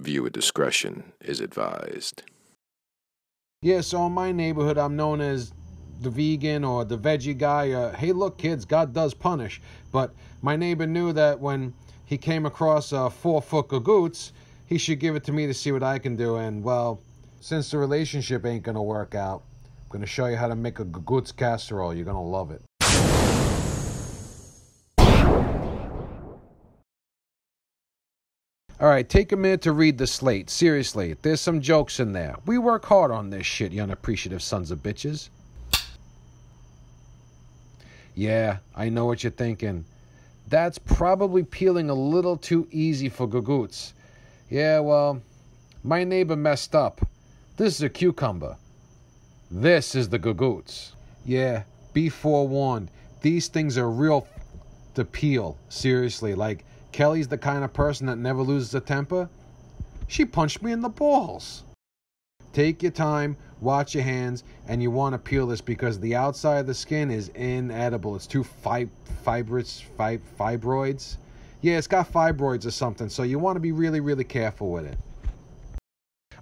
Viewer discretion is advised. Yeah, so in my neighborhood, I'm known as the vegan or the veggie guy. Uh, hey, look, kids, God does punish. But my neighbor knew that when he came across a uh, four foot gagoots, he should give it to me to see what I can do. And, well, since the relationship ain't going to work out, I'm going to show you how to make a gagoots casserole. You're going to love it. All right, take a minute to read the slate. Seriously, there's some jokes in there. We work hard on this shit, you unappreciative sons of bitches. Yeah, I know what you're thinking. That's probably peeling a little too easy for Gagoots. Yeah, well, my neighbor messed up. This is a cucumber. This is the Gagoots. Yeah, be forewarned. These things are real f- to peel. Seriously, like Kelly's the kind of person that never loses a temper. She punched me in the balls. Take your time, watch your hands, and you want to peel this because the outside of the skin is inedible. It's too fi- fibrous, fi- fibroids. Yeah, it's got fibroids or something, so you want to be really, really careful with it.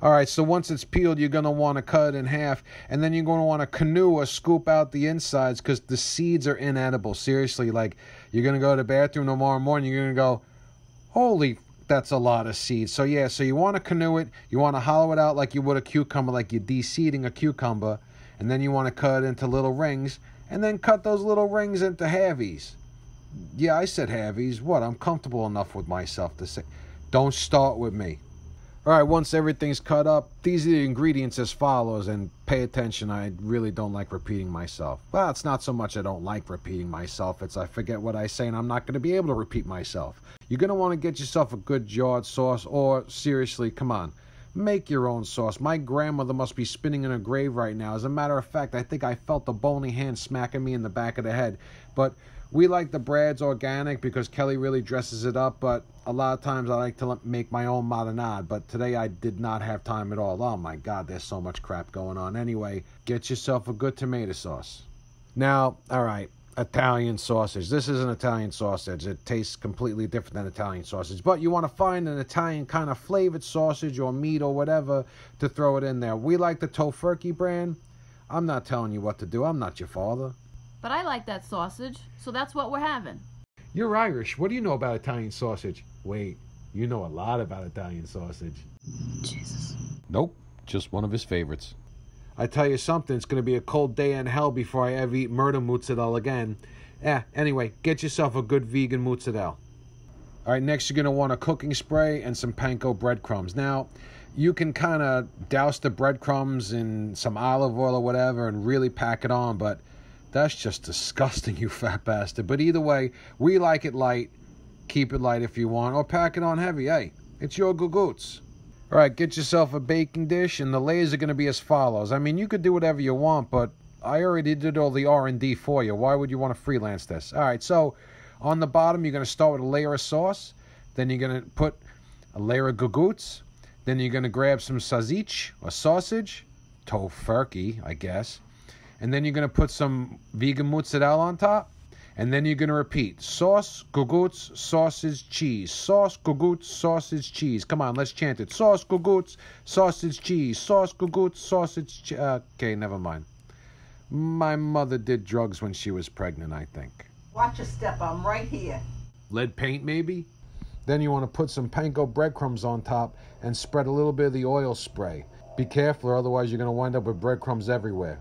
All right, so once it's peeled, you're going to want to cut it in half, and then you're going to want to canoe or scoop out the insides because the seeds are inedible. Seriously, like you're going to go to the bathroom tomorrow morning, you're going to go, holy that's a lot of seeds. So yeah, so you want to canoe it, you want to hollow it out like you would a cucumber, like you're de-seeding a cucumber, and then you want to cut it into little rings, and then cut those little rings into halvies. Yeah, I said halvies. What? I'm comfortable enough with myself to say. Don't start with me. All right, once everything's cut up, these are the ingredients as follows, and pay attention, I really don't like repeating myself. Well, it's not so much I don't like repeating myself, it's I forget what I say and I'm not going to be able to repeat myself. You're going to want to get yourself a good jarred sauce, or seriously, come on, make your own sauce. My grandmother must be spinning in her grave right now. As a matter of fact, I think I felt the bony hand smacking me in the back of the head, but we like the Brad's organic because Kelly really dresses it up, but a lot of times I like to make my own marinade, but today I did not have time at all. Oh my god, there's so much crap going on. Anyway, get yourself a good tomato sauce. Now, all right, Italian sausage. This is an Italian sausage. It tastes completely different than Italian sausage, but you want to find an Italian kind of flavored sausage or meat or whatever to throw it in there. We like the Tofurky brand. I'm not telling you what to do. I'm not your father. But I like that sausage, so that's what we're having. You're Irish. What do you know about Italian sausage? Wait, you know a lot about Italian sausage. Jesus. Nope, just one of his favorites. I tell you something, it's going to be a cold day in hell before I ever eat murder mozzarella again. Eh, anyway, get yourself a good vegan mozzarella. All right, next you're going to want a cooking spray and some panko breadcrumbs. Now, you can kind of douse the breadcrumbs in some olive oil or whatever and really pack it on, but that's just disgusting, you fat bastard. But either way, we like it light. Keep it light if you want, or pack it on heavy. Hey, it's your guguts. All right, get yourself a baking dish, and the layers are going to be as follows. I mean, you could do whatever you want, but I already did all the R&D for you. Why would you want to freelance this? All right, so on the bottom, you're going to start with a layer of sauce. Then you're going to put a layer of guguts. Then you're going to grab some sazich or sausage, tofurkey, I guess and then you're going to put some vegan mozzarella on top, and then you're going to repeat sauce, guguts, sausage, cheese, sauce, guguts, sausage, cheese. Come on, let's chant it. Sauce, guguts, sausage, cheese, sauce, guguts, sausage. cheese. Uh, okay, never mind. My mother did drugs when she was pregnant, I think. Watch your step, I'm right here. Lead paint, maybe? Then you want to put some panko breadcrumbs on top and spread a little bit of the oil spray. Be careful, or otherwise, you're going to wind up with breadcrumbs everywhere.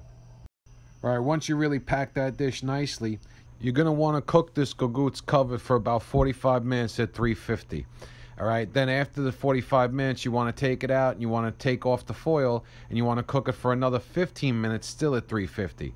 All right, once you really pack that dish nicely, you're going to want to cook this gagoots covered for about 45 minutes at 350. All right, then after the 45 minutes, you want to take it out and you want to take off the foil and you want to cook it for another 15 minutes still at 350.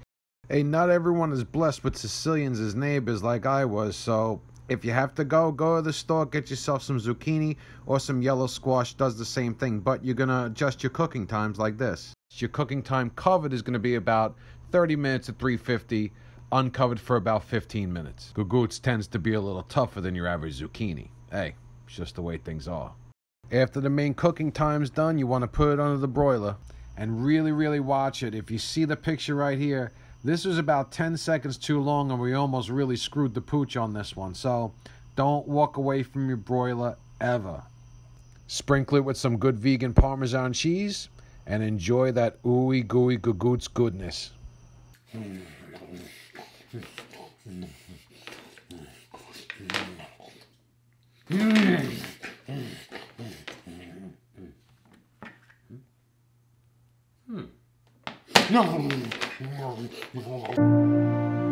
Hey, not everyone is blessed with Sicilians as neighbors like I was, so if you have to go, go to the store, get yourself some zucchini or some yellow squash, does the same thing, but you're gonna adjust your cooking times like this. Your cooking time covered is gonna be about 30 minutes to 350, uncovered for about 15 minutes. Guguts tends to be a little tougher than your average zucchini. Hey, it's just the way things are. After the main cooking time's done, you wanna put it under the broiler and really, really watch it. If you see the picture right here, this was about 10 seconds too long, and we almost really screwed the pooch on this one. So don't walk away from your broiler ever. Sprinkle it with some good vegan Parmesan cheese and enjoy that ooey gooey gagoots goodness. No. Merde, ils